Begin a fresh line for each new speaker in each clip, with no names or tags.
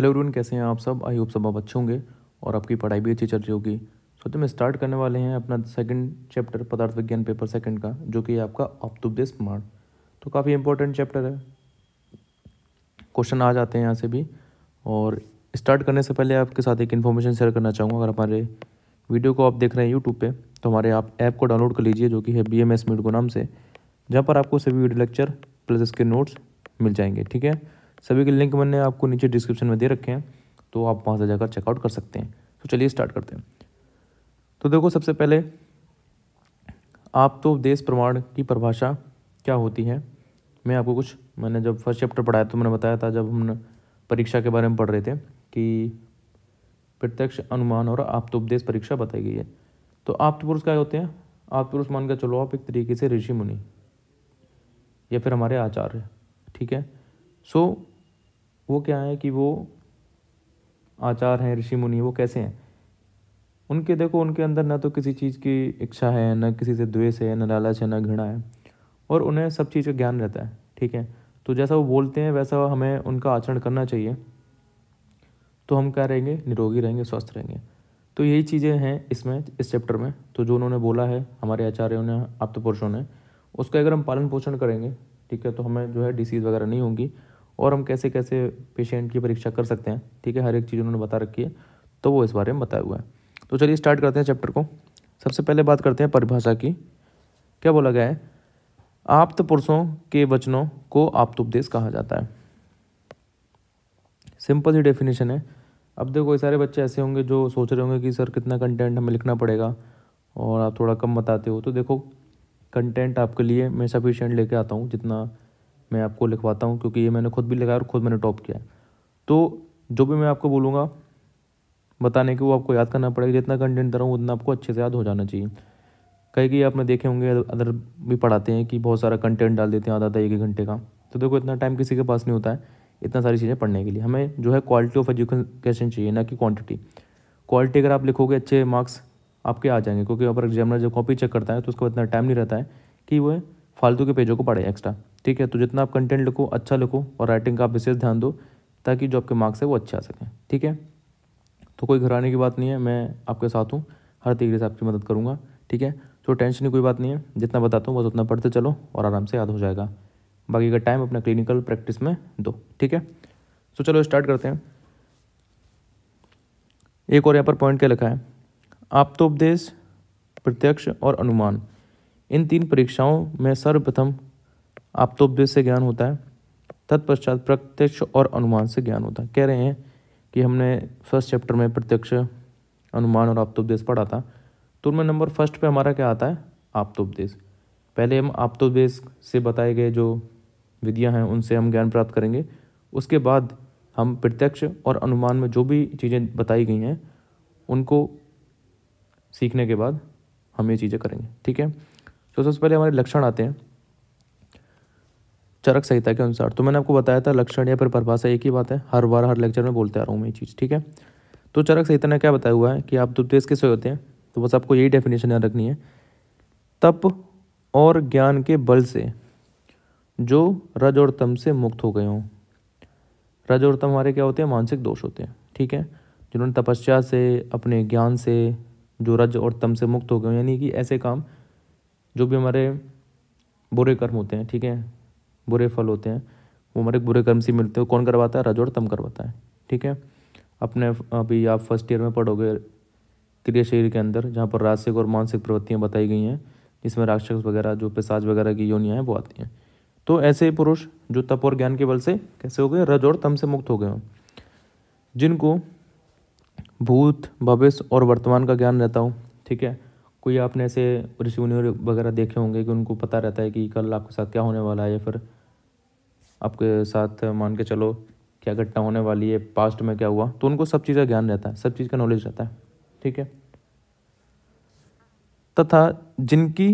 hello everyone कैसे हैं आप सब आई होप सब आप अच्छे होंगे और आपकी पढ़ाई भी अच्छी चल रही होगी सो तो हम स्टार्ट करने वाले हैं अपना सेकंड चैप्टर पदार्थ विज्ञान पेपर सेकंड का जो कि आपका ऑप्तुपदेश स्मार्ट तो काफ़ी इंपॉर्टेंट चैप्टर है क्वेश्चन आ जाते हैं यहाँ से भी और स्टार्ट करने से पहले आपके साथ एक इन्फॉर्मेशन शेयर करना चाहूँगा अगर हमारे वीडियो को आप देख रहे हैं यूट्यूब पर तो हमारे आप ऐप को डाउनलोड कर लीजिए जो कि है बी एम एस मीट नाम से जहाँ पर आपको सभी वीडियो लेक्चर प्लस इसके नोट्स मिल जाएंगे ठीक है सभी के लिंक मैंने आपको नीचे डिस्क्रिप्शन में दे रखे हैं तो आप वहाँ से जाकर चेकआउट कर सकते हैं तो चलिए स्टार्ट करते हैं तो देखो सबसे पहले आप तो देश प्रमाण की परिभाषा क्या होती है मैं आपको कुछ मैंने जब फर्स्ट चैप्टर पढ़ाया तो मैंने बताया था जब हम परीक्षा के बारे में पढ़ रहे थे कि प्रत्यक्ष अनुमान और आप्तोपदेश परीक्षा बताई गई है तो तो पुरुष क्या होते हैं आप्त पुरुष मान के चलो आप एक तरीके से ऋषि मुनि या फिर हमारे आचार्य ठीक है सो वो क्या है कि वो आचार हैं ऋषि मुनि वो कैसे हैं उनके देखो उनके अंदर ना तो किसी चीज़ की इच्छा है ना किसी से द्वेष है ना लालच है ना घृणा है और उन्हें सब चीज़ का ज्ञान रहता है ठीक है तो जैसा वो बोलते हैं वैसा हमें उनका आचरण करना चाहिए तो हम क्या रहेंगे निरोगी रहेंगे स्वस्थ रहेंगे तो यही चीज़ें हैं इसमें इस चैप्टर में तो जो उन्होंने बोला है हमारे आचार्यों ने आप्त पुरुषों ने उसका अगर हम पालन पोषण करेंगे ठीक है तो हमें जो है डिसीज़ वगैरह नहीं होंगी और हम कैसे कैसे पेशेंट की परीक्षा कर सकते हैं ठीक है हर एक चीज़ उन्होंने बता रखी है तो वो इस बारे में बताया हुआ है तो चलिए स्टार्ट करते हैं चैप्टर को सबसे पहले बात करते हैं परिभाषा की क्या बोला गया है आप्त पुरुषों के वचनों को आप्त उपदेश कहा जाता है सिंपल सी डेफिनेशन है अब देखो सारे बच्चे ऐसे होंगे जो सोच रहे होंगे कि सर कितना कंटेंट हमें लिखना पड़ेगा और आप थोड़ा कम बताते हो तो देखो कंटेंट आपके लिए मैं सफिशेंट लेके आता हूँ जितना मैं आपको लिखवाता हूँ क्योंकि ये मैंने खुद भी लिखा है और ख़ुद मैंने टॉप किया है तो जो भी मैं आपको बोलूँगा बताने के वो आपको याद करना पड़ेगा जितना कंटेंट दे रहा हूँ उतना आपको अच्छे से याद हो जाना चाहिए कहीं कहीं आपने देखे होंगे अदर भी पढ़ाते हैं कि बहुत सारा कंटेंट डाल देते हैं आधा आधा एक एक घंटे का तो देखो इतना टाइम किसी के पास नहीं होता है इतना सारी चीज़ें पढ़ने के लिए हमें जो है क्वालिटी ऑफ एजुकेशन चाहिए ना कि क्वांटिटी क्वालिटी अगर आप लिखोगे अच्छे मार्क्स आपके आ जाएंगे क्योंकि अगर एग्जामिनर जब कॉपी चेक करता है तो उसको इतना टाइम नहीं रहता है कि वह फालतू के पेजों को पढ़े एक्स्ट्रा ठीक है तो जितना आप कंटेंट लिखो अच्छा लिखो और राइटिंग का आप विशेष ध्यान दो ताकि जो आपके मार्क्स है वो अच्छे आ सकें ठीक है तो कोई घराने की बात नहीं है मैं आपके साथ हूँ हर तरीके से आपकी मदद करूँगा ठीक है तो टेंशन की कोई बात नहीं है जितना बताता हूँ बस उतना पढ़ते चलो और आराम से याद हो जाएगा बाकी का टाइम अपना क्लिनिकल प्रैक्टिस में दो ठीक है तो चलो स्टार्ट करते हैं एक और यहाँ पर पॉइंट क्या लिखा है आप तो उपदेश प्रत्यक्ष और अनुमान इन तीन परीक्षाओं में सर्वप्रथम आप्तोपदेश से ज्ञान होता है तत्पश्चात प्रत्यक्ष और अनुमान से ज्ञान होता है कह रहे हैं कि हमने फर्स्ट चैप्टर में प्रत्यक्ष अनुमान और आप्तोपदेश पढ़ा था तो उनमें नंबर फर्स्ट पे हमारा क्या आता है आप्तोपदेश पहले हम आप्तोपदेश से बताए गए जो विधियां हैं उनसे हम ज्ञान प्राप्त करेंगे उसके बाद हम प्रत्यक्ष और अनुमान में जो भी चीज़ें बताई गई हैं उनको सीखने के बाद हम ये चीज़ें करेंगे ठीक है तो सबसे पहले हमारे लक्षण आते हैं चरक संहिता के अनुसार तो मैंने आपको बताया था लक्षण या फिर परिभाषा एक ही बात है हर बार हर लेक्चर में बोलते आ रहा हूँ मैं ये चीज़ ठीक है तो चरक संहिता ने क्या बताया हुआ है कि आप दुर्देश किससे होते हैं तो बस आपको यही डेफिनेशन याद रखनी है तप और ज्ञान के बल से जो रज और तम से मुक्त हो गए हों रज और तम हमारे क्या होते हैं मानसिक दोष होते हैं ठीक है जिन्होंने तपस्या से अपने ज्ञान से जो रज और तम से मुक्त हो गए यानी कि ऐसे काम जो भी हमारे बुरे कर्म होते हैं ठीक है बुरे फल होते हैं वो हमारे बुरे कर्म से मिलते हैं कौन करवाता है रजोड़ तम करवाता है ठीक है अपने अभी आप फर्स्ट ईयर में पढ़ोगे क्रिया शरीर के अंदर जहाँ पर राजसिक और मानसिक प्रवृत्तियाँ बताई गई हैं जिसमें राक्षस वगैरह जो पिसाज वगैरह की योनियाँ हैं वो आती हैं तो ऐसे पुरुष जो तप और ज्ञान के बल से कैसे हो गए रज और तम से मुक्त हो गए हों जिनको भूत भविष्य और वर्तमान का ज्ञान रहता हो ठीक है कोई आपने ऐसे ऋषि मुनि वगैरह देखे होंगे कि उनको पता रहता है कि कल आपके साथ क्या होने वाला है या फिर आपके साथ मान के चलो क्या घटना होने वाली है पास्ट में क्या हुआ तो उनको सब चीज़ का ज्ञान रहता है सब चीज़ का नॉलेज रहता है ठीक है तथा जिनकी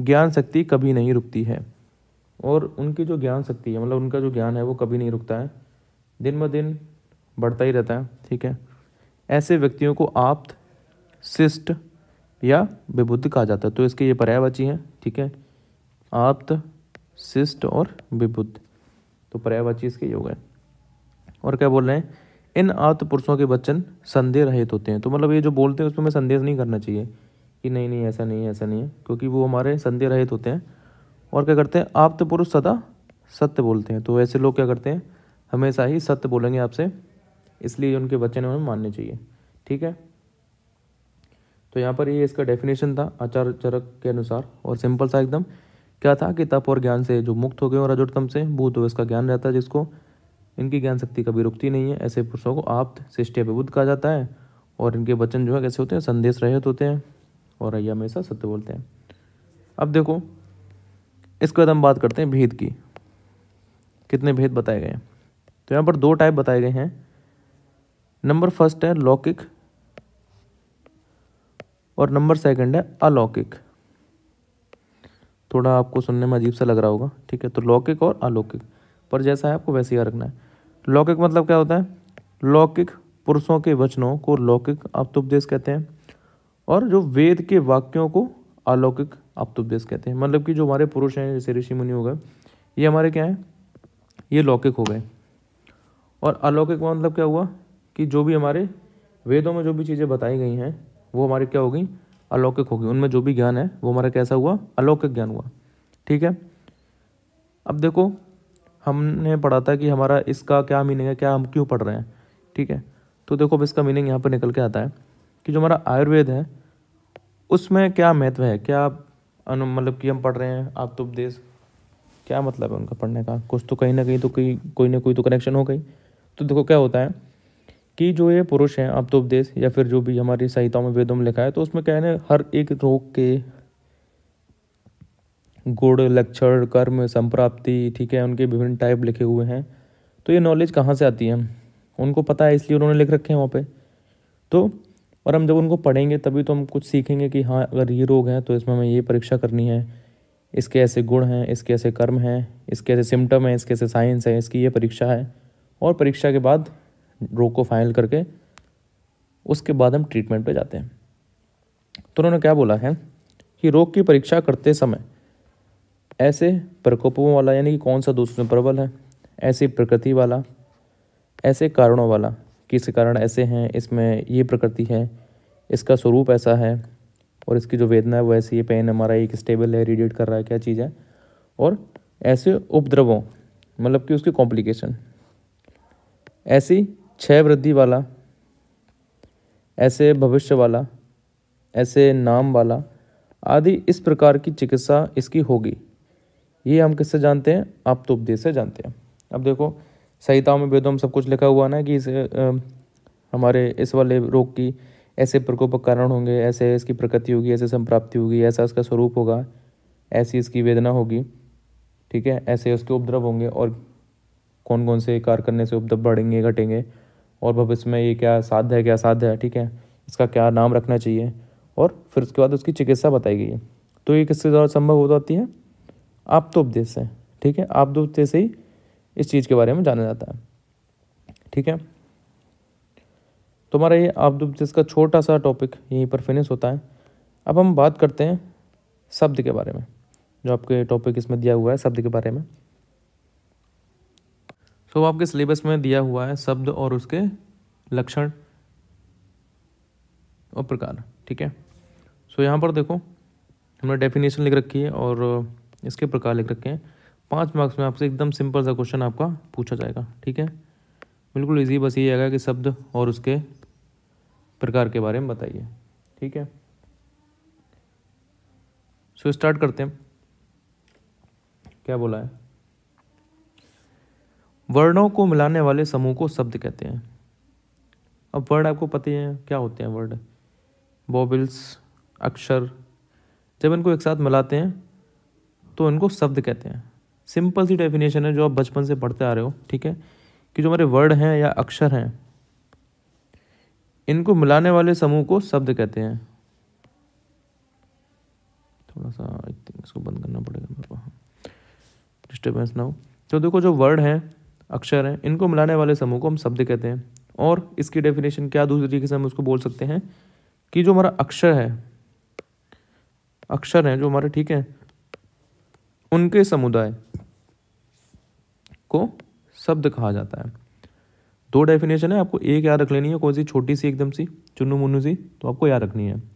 ज्ञान शक्ति कभी नहीं रुकती है और उनकी जो ज्ञान शक्ति है मतलब उनका जो ज्ञान है वो कभी नहीं रुकता है दिन ब दिन बढ़ता ही रहता है ठीक है ऐसे व्यक्तियों को आप शिष्ट या विबुद्ध कहा जाता है तो इसके ये पर्यायवाची हैं ठीक है आप्त शिष्ट और विबुद्ध तो पर्यायवाची इसके योग है और क्या बोल रहे हैं इन आत पुरुषों के वचन संदेह रहित होते हैं तो मतलब ये जो बोलते हैं उसमें हमें संदेह नहीं करना चाहिए कि नहीं नहीं ऐसा नहीं है ऐसा नहीं है क्योंकि वो हमारे संदेह रहित होते हैं और क्या करते हैं आप तो पुरुष सदा सत्य बोलते हैं तो ऐसे लोग क्या करते हैं हमेशा ही सत्य बोलेंगे आपसे इसलिए उनके वचन हमें मानने चाहिए ठीक है तो यहाँ पर ये इसका डेफिनेशन था आचार चरक के अनुसार और सिंपल सा एकदम क्या था कि तप और ज्ञान से जो मुक्त हो गए और अजोटतम से भूत हो तो इसका ज्ञान रहता है जिसको इनकी ज्ञान शक्ति कभी रुकती नहीं है ऐसे पुरुषों को आप्त शिष्ट बुद्ध कहा जाता है और इनके वचन जो है कैसे होते हैं संदेश रहित होते हैं और अय हमेशा सत्य बोलते हैं अब देखो इसके बाद हम बात करते हैं भेद की कितने भेद बताए गए हैं तो यहाँ पर दो टाइप बताए गए हैं नंबर फर्स्ट है लौकिक और नंबर सेकंड है अलौकिक थोड़ा आपको सुनने में अजीब सा लग रहा होगा ठीक है तो लौकिक और अलौकिक पर जैसा है आपको वैसे ही रखना है लौकिक मतलब क्या होता है लौकिक पुरुषों के वचनों को लौकिक आपदेश कहते हैं और जो वेद के वाक्यों को अलौकिक आप्तोपदेश कहते हैं मतलब कि जो हमारे पुरुष हैं जैसे ऋषि मुनि हो गए ये हमारे क्या हैं ये लौकिक हो गए और अलौकिक मतलब क्या हुआ कि जो भी हमारे वेदों में जो भी चीज़ें बताई गई हैं वो हमारी क्या हो गई अलौकिक होगी उनमें जो भी ज्ञान है वो हमारा कैसा हुआ अलौकिक ज्ञान हुआ ठीक है अब देखो हमने पढ़ा था कि हमारा इसका क्या मीनिंग है क्या हम क्यों पढ़ रहे हैं ठीक है तो देखो अब इसका मीनिंग यहाँ पर निकल के आता है कि जो हमारा आयुर्वेद है उसमें क्या महत्व है क्या अनु मतलब कि हम पढ़ रहे हैं आप तो देश क्या मतलब है उनका पढ़ने का कुछ तो कहीं ना कहीं तो कहीं कोई ना कोई तो कनेक्शन हो गई तो देखो क्या होता है कि जो ये पुरुष हैं अब तो उपदेश या फिर जो भी हमारी संहिताओं में वेदों में लिखा है तो उसमें कहने हर एक रोग के गुण लक्षण कर्म संप्राप्ति ठीक है उनके विभिन्न टाइप लिखे हुए हैं तो ये नॉलेज कहाँ से आती है उनको पता है इसलिए उन्होंने लिख रखे हैं वहाँ पे तो और हम जब उनको पढ़ेंगे तभी तो हम कुछ सीखेंगे कि हाँ अगर ये रोग हैं तो इसमें हमें ये परीक्षा करनी है इसके ऐसे गुण हैं इसके ऐसे कर्म हैं इसके ऐसे सिम्टम हैं इसके ऐसे साइंस हैं इसकी ये परीक्षा है और परीक्षा के बाद रो को फाइनल करके उसके बाद हम ट्रीटमेंट पे जाते हैं तो उन्होंने क्या बोला है कि रोग की परीक्षा करते समय ऐसे प्रकोपों वाला यानी कि कौन सा दोष प्रबल है ऐसी प्रकृति वाला ऐसे कारणों वाला किस कारण ऐसे हैं इसमें ये प्रकृति है इसका स्वरूप ऐसा है और इसकी जो वेदना है वो ऐसी है पेन हमारा एक स्टेबल है रेडिएट कर रहा है क्या चीज़ है और ऐसे उपद्रवों मतलब कि उसकी कॉम्प्लिकेशन ऐसी क्षय वृद्धि वाला ऐसे भविष्य वाला ऐसे नाम वाला आदि इस प्रकार की चिकित्सा इसकी होगी ये हम किससे जानते हैं आप तो उपदेश से जानते हैं अब देखो संहिताओं में वेदों में सब कुछ लिखा हुआ ना कि इस हमारे इस वाले रोग की ऐसे प्रकोप कारण होंगे ऐसे इसकी प्रकृति होगी ऐसे संप्राप्ति होगी ऐसा इसका स्वरूप होगा ऐसी इसकी वेदना होगी ठीक है ऐसे उसके उपद्रव होंगे और कौन कौन से कार्य करने से उपद्रव बढ़ेंगे घटेंगे और भविष्य में ये क्या साध्य है क्या साध्य है ठीक है इसका क्या नाम रखना चाहिए और फिर उसके बाद उसकी चिकित्सा बताई गई है तो ये किसके द्वारा संभव हो जाती है आप तो उपदेश से ठीक है आप तो उपदेश से ही इस चीज़ के बारे में जाना जाता है ठीक है तो हमारा ये आप उपदेश का छोटा सा टॉपिक यहीं पर फिनिश होता है अब हम बात करते हैं शब्द के बारे में जो आपके टॉपिक इसमें दिया हुआ है शब्द के बारे में तो वो आपके सिलेबस में दिया हुआ है शब्द और उसके लक्षण और प्रकार ठीक है सो यहाँ पर देखो हमने डेफिनेशन लिख रखी है और इसके प्रकार लिख रखे हैं पाँच मार्क्स में आपसे एकदम सिंपल सा क्वेश्चन आपका पूछा जाएगा ठीक है बिल्कुल इजी बस ये आएगा कि शब्द और उसके प्रकार के बारे में बताइए ठीक है सो स्टार्ट करते हैं क्या बोला है वर्णों को मिलाने वाले समूह को शब्द कहते हैं अब वर्ड आपको पता हैं है क्या होते हैं वर्ड बॉबिल्स अक्षर जब इनको एक साथ मिलाते हैं तो इनको शब्द कहते हैं सिंपल सी डेफिनेशन है जो आप बचपन से पढ़ते आ रहे हो ठीक है कि जो हमारे वर्ड हैं या अक्षर हैं इनको मिलाने वाले समूह को शब्द कहते हैं थोड़ा सा आई थिंक इसको बंद करना पड़ेगा मेरे को डिस्टर्बेंस ना हो तो देखो जो वर्ड हैं अक्षर हैं इनको मिलाने वाले समूह को हम शब्द कहते हैं और इसकी डेफिनेशन क्या दूसरी तरीके से हम उसको बोल सकते हैं कि जो हमारा अक्षर है अक्षर हैं जो हमारे ठीक हैं उनके समुदाय को शब्द कहा जाता है दो डेफिनेशन है आपको एक याद रख लेनी है कौन सी छोटी सी एकदम सी चुन्नू मुन्नू सी तो आपको याद रखनी है